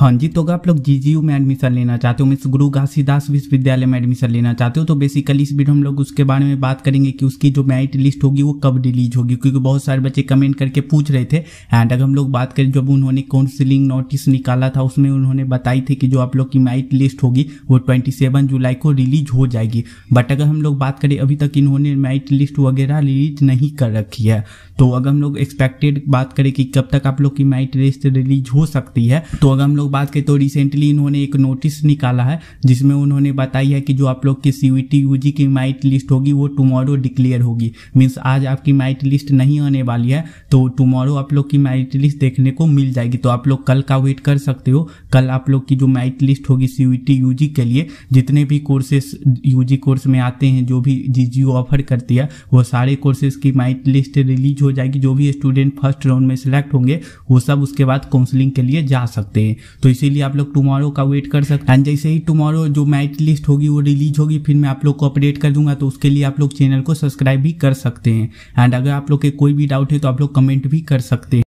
हाँ जी तो अगर आप लोग जी में एडमिशन लेना चाहते हो मिस गुरु घासीदास विश्वविद्यालय में एडमिशन लेना चाहते हो तो बेसिकली इस वीडियो हम लोग उसके बारे में बात करेंगे कि उसकी जो मेरिट लिस्ट होगी वो कब रिलीज होगी क्योंकि बहुत सारे बच्चे कमेंट करके पूछ रहे थे एंड अगर हम लोग बात करें जब उन्होंने काउंसिलिंग नोटिस निकाला था उसमें उन्होंने बताई थी कि जो आप लोग की मेरिट लिस्ट होगी वो ट्वेंटी जुलाई को रिलीज हो जाएगी बट अगर हम लोग बात करें अभी तक इन्होंने मेरिट लिस्ट वगैरह रिलीज नहीं कर रखी है तो अगर हम लोग एक्सपेक्टेड बात करें कि कब तक आप लोग की मेरिट लिस्ट रिलीज हो सकती है तो अगर हम लोग बात करें तो रिसेंटली इन्होंने एक नोटिस निकाला है जिसमें उन्होंने बताई है कि जो आप लोग की सी टी यू जी की माइट लिस्ट होगी वो टुमारो डिक्लेयर होगी मीन्स आज आपकी माइट लिस्ट नहीं आने वाली है तो टुमारो आप लोग की माइट लिस्ट देखने को मिल जाएगी तो आप लोग कल का वेट कर सकते हो कल आप लोग की जो माइट लिस्ट होगी सी टी यू जी के लिए जितने भी कोर्सेस यू जी कोर्स में आते हैं जो भी जी जी ऑफर करती है वो सारे कोर्सेज की माइट लिस्ट रिलीज हो जाएगी जो भी स्टूडेंट फर्स्ट राउंड में सिलेक्ट होंगे वो सब उसके बाद काउंसलिंग के लिए जा सकते हैं तो इसीलिए आप लोग टुमारो का वेट कर सकते हैं एंड जैसे ही टुमारो जो मैच लिस्ट होगी वो रिलीज होगी फिर मैं आप लोग को अपडेट कर दूंगा तो उसके लिए आप लोग चैनल को सब्सक्राइब भी कर सकते हैं एंड अगर आप लोग के कोई भी डाउट है तो आप लोग कमेंट भी कर सकते हैं